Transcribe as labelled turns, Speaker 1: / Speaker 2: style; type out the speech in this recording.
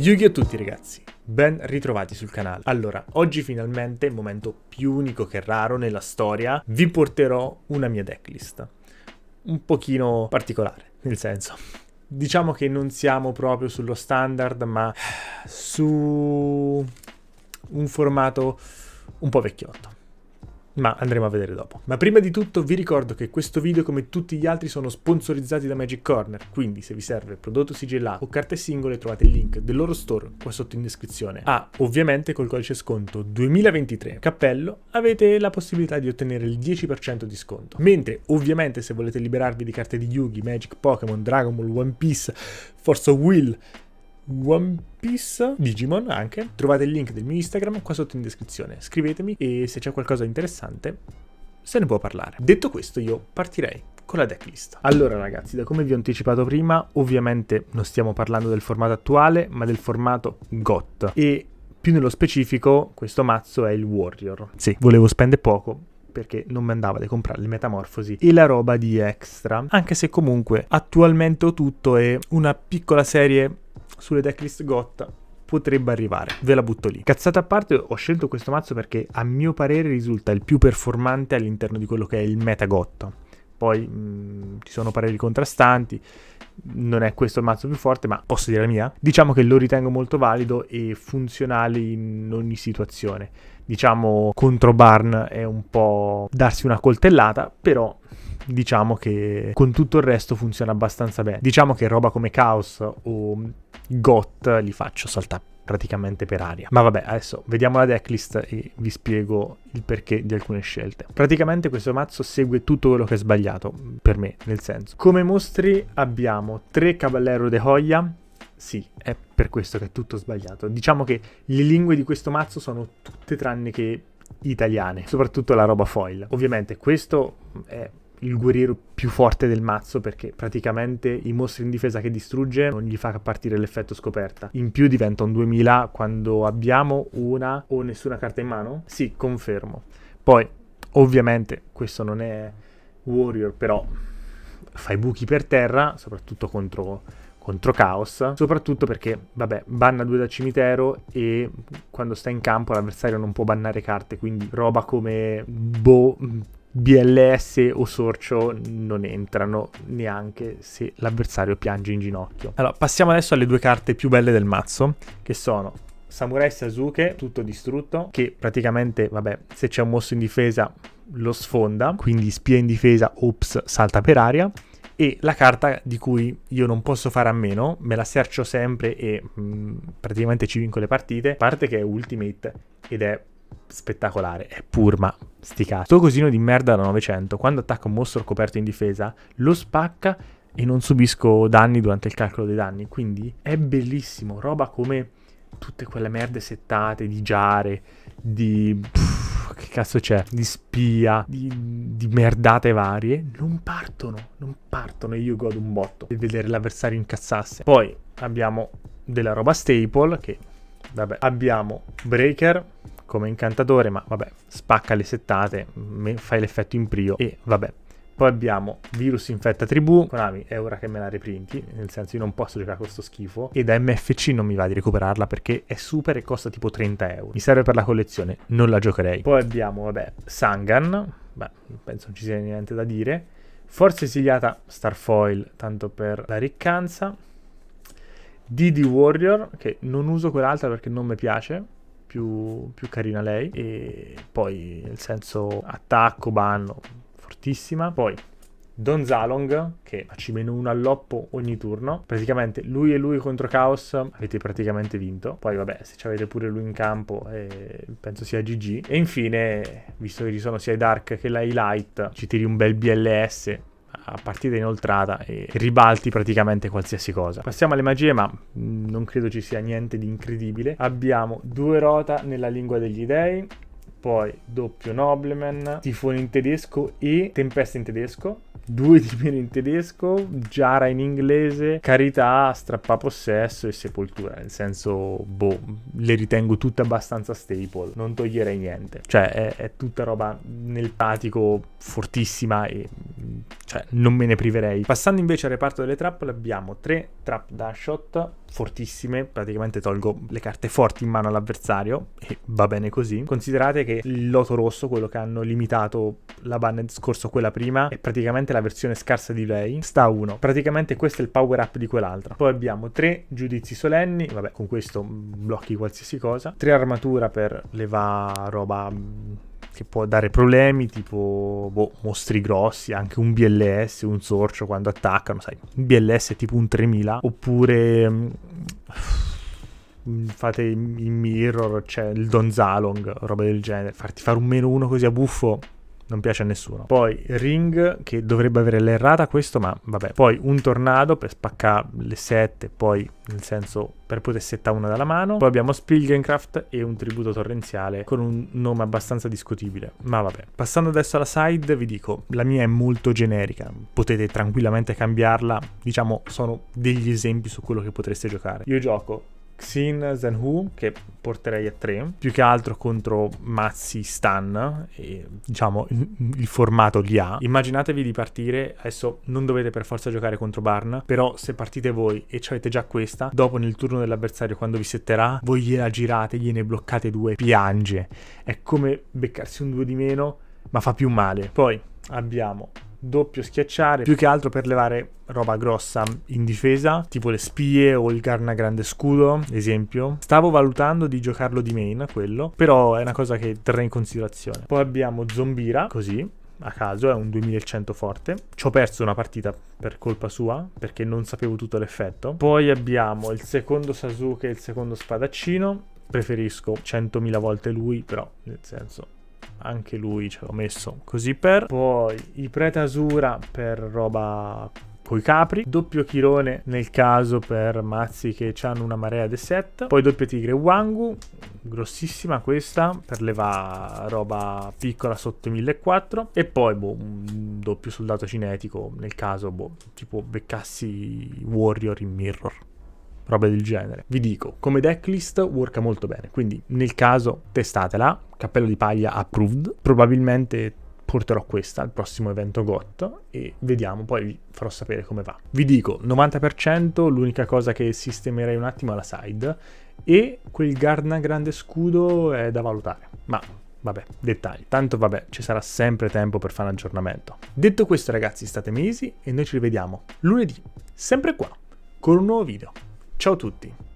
Speaker 1: Yugi a tutti ragazzi, ben ritrovati sul canale. Allora, oggi finalmente, momento più unico che raro nella storia, vi porterò una mia decklist. Un pochino particolare, nel senso... Diciamo che non siamo proprio sullo standard, ma su un formato un po' vecchiotto ma andremo a vedere dopo. Ma prima di tutto vi ricordo che questo video come tutti gli altri sono sponsorizzati da Magic Corner, quindi se vi serve prodotto sigillato o carte singole trovate il link del loro store qua sotto in descrizione. Ah, ovviamente col codice sconto 2023 cappello avete la possibilità di ottenere il 10% di sconto. Mentre ovviamente se volete liberarvi di carte di Yugi, Magic Pokémon, Dragon Ball, One Piece, Force of Will One Piece, Digimon anche. Trovate il link del mio Instagram qua sotto in descrizione. Scrivetemi e se c'è qualcosa di interessante se ne può parlare. Detto questo io partirei con la decklist. Allora ragazzi, da come vi ho anticipato prima, ovviamente non stiamo parlando del formato attuale, ma del formato GOT. E più nello specifico, questo mazzo è il Warrior. Sì, volevo spendere poco, perché non mi andava di comprare le metamorfosi e la roba di extra. Anche se comunque attualmente ho tutto e una piccola serie sulle decklist gotta potrebbe arrivare, ve la butto lì. Cazzata a parte, ho scelto questo mazzo perché a mio parere risulta il più performante all'interno di quello che è il meta gotta. Poi mh, mm, ci sono pareri contrastanti, non è questo il mazzo più forte, ma posso dire la mia? Diciamo che lo ritengo molto valido e funzionale in ogni situazione. Diciamo contro Barn è un po' darsi una coltellata, però diciamo che con tutto il resto funziona abbastanza bene. Diciamo che roba come Chaos o GOT li faccio saltare praticamente per aria. Ma vabbè, adesso vediamo la decklist e vi spiego il perché di alcune scelte. Praticamente questo mazzo segue tutto quello che è sbagliato, per me, nel senso. Come mostri abbiamo tre Cavallero de Hoya, sì, è per questo che è tutto sbagliato. Diciamo che le lingue di questo mazzo sono tutte tranne che italiane, soprattutto la roba foil. Ovviamente questo è il guerriero più forte del mazzo perché praticamente i mostri in difesa che distrugge non gli fa partire l'effetto scoperta. In più diventa un 2000 quando abbiamo una o nessuna carta in mano? Sì, confermo. Poi, ovviamente, questo non è Warrior, però fai buchi per terra, soprattutto contro contro Chaos, soprattutto perché, vabbè, banna due da cimitero e quando sta in campo l'avversario non può bannare carte, quindi roba come boh, BLS o sorcio non entrano neanche se l'avversario piange in ginocchio. Allora, passiamo adesso alle due carte più belle del mazzo, che sono Samurai Sasuke, tutto distrutto, che praticamente, vabbè, se c'è un mosso in difesa lo sfonda, quindi spia in difesa, ops, salta per aria. E la carta di cui io non posso fare a meno, me la sercio sempre e mh, mm, praticamente ci vinco le partite, parte che è Ultimate ed è spettacolare, è pur ma sti cazzi. Sto cosino di merda da 900, quando attacca un mostro coperto in difesa, lo spacca e non subisco danni durante il calcolo dei danni, quindi è bellissimo, roba come tutte quelle merde settate di giare, di... Pff, che cazzo c'è? Di spia, di, di, merdate varie, non partono, non partono e io godo un botto di vedere l'avversario incazzasse. Poi abbiamo della roba staple che, vabbè, abbiamo breaker, come incantatore, ma vabbè, spacca le settate, fai l'effetto in prio e vabbè. Poi abbiamo Virus Infetta Tribù, Konami è ora che me la reprinti, nel senso io non posso giocare a questo schifo e da MFC non mi va di recuperarla perché è super e costa tipo 30 euro. Mi serve per la collezione, non la giocherei. Poi abbiamo, vabbè, Sangan, beh, penso non ci sia niente da dire. Forza esiliata Starfoil, tanto per la riccanza. DD Warrior, che non uso quell'altra perché non mi piace più, più carina lei e poi nel senso attacco, banno, fortissima. Poi Don Zalong, che facci meno uno all'oppo ogni turno. Praticamente lui e lui contro Chaos avete praticamente vinto. Poi vabbè, se avete pure lui in campo, eh, penso sia GG. E infine, visto che ci sono sia i Dark che la Light, ci tiri un bel BLS a partita inoltrata e ribalti praticamente qualsiasi cosa. Passiamo alle magie, ma mm, non credo ci sia niente di incredibile. Abbiamo due rota nella lingua degli dei, poi doppio Nobleman, tifone in tedesco e tempesta in tedesco, due di meno in tedesco, Giara in inglese, Carità, Strappapossesso e Sepoltura, nel senso, boh, le ritengo tutte abbastanza staple, non toglierei niente, cioè è, è tutta roba nel pratico fortissima e cioè, non me ne priverei. Passando invece al reparto delle trappole abbiamo tre trap dashot fortissime, praticamente tolgo le carte forti in mano all'avversario e va bene così. Considerate che il loto rosso, quello che hanno limitato la banner scorso, quella prima, è praticamente la la versione scarsa di lei, sta a 1. Praticamente questo è il power up di quell'altra. Poi abbiamo 3 giudizi solenni, vabbè con questo mm, blocchi qualsiasi cosa, 3 armatura per levare roba mm, che può dare problemi tipo boh, mostri grossi, anche un BLS, un sorcio quando attaccano, sai, un BLS è tipo un 3000, oppure mm, fate in mirror, c'è cioè il Donzalong, roba del genere, farti fare un meno uno così a buffo non piace a nessuno. Poi Ring che dovrebbe avere l'errata questo, ma vabbè. Poi un tornado per spaccare le sette, poi nel senso per poter settare una dalla mano. Poi abbiamo Spilgenkraft e un tributo torrenziale con un nome abbastanza discutibile. Ma vabbè. Passando adesso alla side, vi dico, la mia è molto generica, potete tranquillamente cambiarla. Diciamo, sono degli esempi su quello che potreste giocare. Io gioco Xin Zenhu, che porterei a 3, più che altro contro Mazzi Stan, e, diciamo il, il formato li ha. Immaginatevi di partire, adesso non dovete per forza giocare contro Barn, però se partite voi e avete già questa, dopo nel turno dell'avversario quando vi setterà, voi gliela girate, gliene bloccate due, piange. È come beccarsi un 2 di meno, ma fa più male. Poi abbiamo doppio schiacciare, più che altro per levare roba grossa in difesa, tipo le spie o il Garna Grande Scudo, esempio. Stavo valutando di giocarlo di main, quello, però è una cosa che terrei in considerazione. Poi abbiamo Zombira, così, a caso, è un 2100 forte. Ci ho perso una partita per colpa sua, perché non sapevo tutto l'effetto. Poi abbiamo il secondo Sasuke e il secondo Spadaccino. Preferisco 100.000 volte lui, però nel senso anche lui ce l'ho messo così per. Poi i Ipretasura per roba coi capri, doppio chirone nel caso per mazzi che hanno una marea de set, poi doppio tigre Wangu, grossissima questa per levare roba piccola sotto i 1400 e poi boh, un doppio soldato cinetico nel caso boh, tipo beccassi Warrior in Mirror roba del genere. Vi dico, come decklist worka molto bene, quindi nel caso testatela, cappello di paglia approved, probabilmente porterò questa al prossimo evento GOT e vediamo, poi vi farò sapere come va. Vi dico, 90%, l'unica cosa che sistemerei un attimo è la side e quel Gardna grande scudo è da valutare, ma vabbè, dettagli. Tanto vabbè, ci sarà sempre tempo per fare un aggiornamento. Detto questo ragazzi, state mesi e noi ci rivediamo lunedì, sempre qua, con un nuovo video. Ciao a tutti!